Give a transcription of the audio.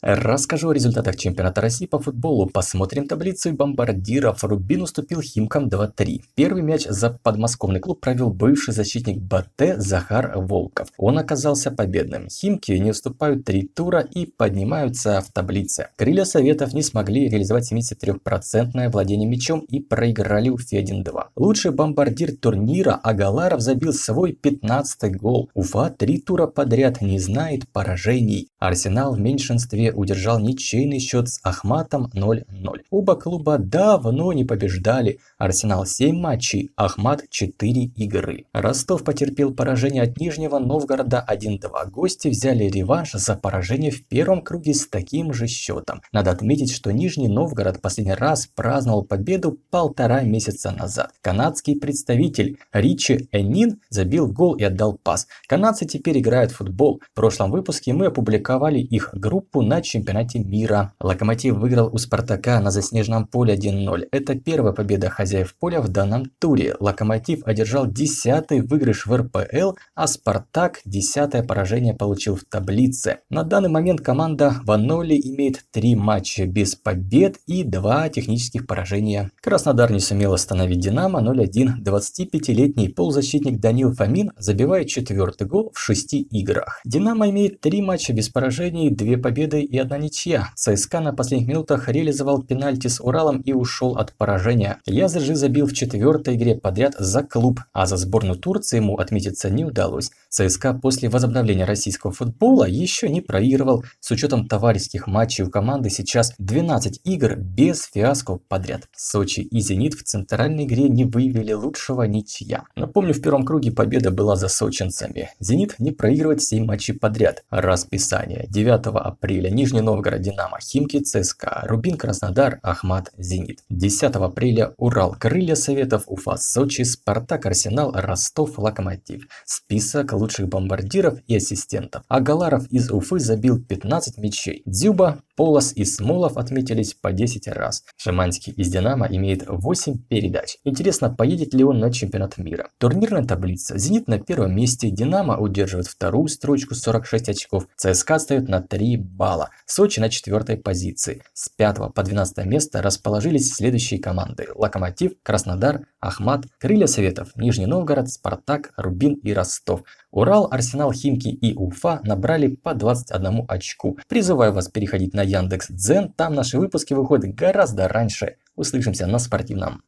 Расскажу о результатах чемпионата России по футболу. Посмотрим таблицу бомбардиров. Рубин уступил Химкам 2-3. Первый мяч за подмосковный клуб провел бывший защитник БТ Захар Волков. Он оказался победным. Химки не уступают три тура и поднимаются в таблице. Крылья Советов не смогли реализовать 73% владение мячом и проиграли у Федин 2. Лучший бомбардир турнира Агаларов забил свой 15-й гол. Уфа три тура подряд не знает поражений. Арсенал в меньшинстве Андрея удержал ничейный счет с Ахматом 0-0. Оба клуба давно не побеждали. Арсенал 7 матчей, Ахмат 4 игры. Ростов потерпел поражение от Нижнего Новгорода 1-2. Гости взяли реванш за поражение в первом круге с таким же счетом. Надо отметить, что Нижний Новгород последний раз праздновал победу полтора месяца назад. Канадский представитель Ричи Энин забил гол и отдал пас. Канадцы теперь играют в футбол. В прошлом выпуске мы опубликовали их группу на на чемпионате мира. Локомотив выиграл у Спартака на заснеженном поле 1-0. Это первая победа хозяев поля в данном туре. Локомотив одержал 10-й выигрыш в РПЛ, а Спартак 10-е поражение получил в таблице. На данный момент команда в Аноле имеет 3 матча без побед и 2 технических поражения. Краснодар не сумел остановить Динамо 0-1. 25-летний полузащитник Данил Фомин забивает четвертый гол в 6 играх. Динамо имеет 3 матча без поражений, 2 победы и одна ничья. ЦСКА на последних минутах реализовал пенальти с Уралом и ушел от поражения. Язы же забил в четвертой игре подряд за клуб, а за сборную Турции ему отметиться не удалось. ЦСКА после возобновления российского футбола еще не проигрывал. С учетом товарищеских матчей у команды сейчас 12 игр без фиаско подряд. Сочи и Зенит в центральной игре не выявили лучшего ничья. Напомню, в первом круге победа была за сочинцами. Зенит не проигрывает 7 матчей подряд. Расписание 9 апреля Нижний Новгород, Динамо, Химки, ЦСКА, Рубин, Краснодар, Ахмат, Зенит. 10 апреля Урал, Крылья Советов, Уфа, Сочи, Спартак, Арсенал, Ростов, Локомотив. Список лучших бомбардиров и ассистентов. Агаларов из Уфы забил 15 мячей. Дзюба, Полос и Смолов отметились по 10 раз. Шаманский из Динамо имеет 8 передач. Интересно, поедет ли он на чемпионат мира. Турнирная таблица. Зенит на первом месте, Динамо удерживает вторую строчку 46 очков, ЦСКА стоит на 3 балла. Сочи на четвертой позиции. С 5 по 12 место расположились следующие команды. Локомотив, Краснодар, Ахмат, Крылья Советов, Нижний Новгород, Спартак, Рубин и Ростов. Урал, Арсенал, Химки и Уфа набрали по 21 очку. Призываю вас переходить на Яндекс Яндекс.Дзен, там наши выпуски выходят гораздо раньше. Услышимся на спортивном.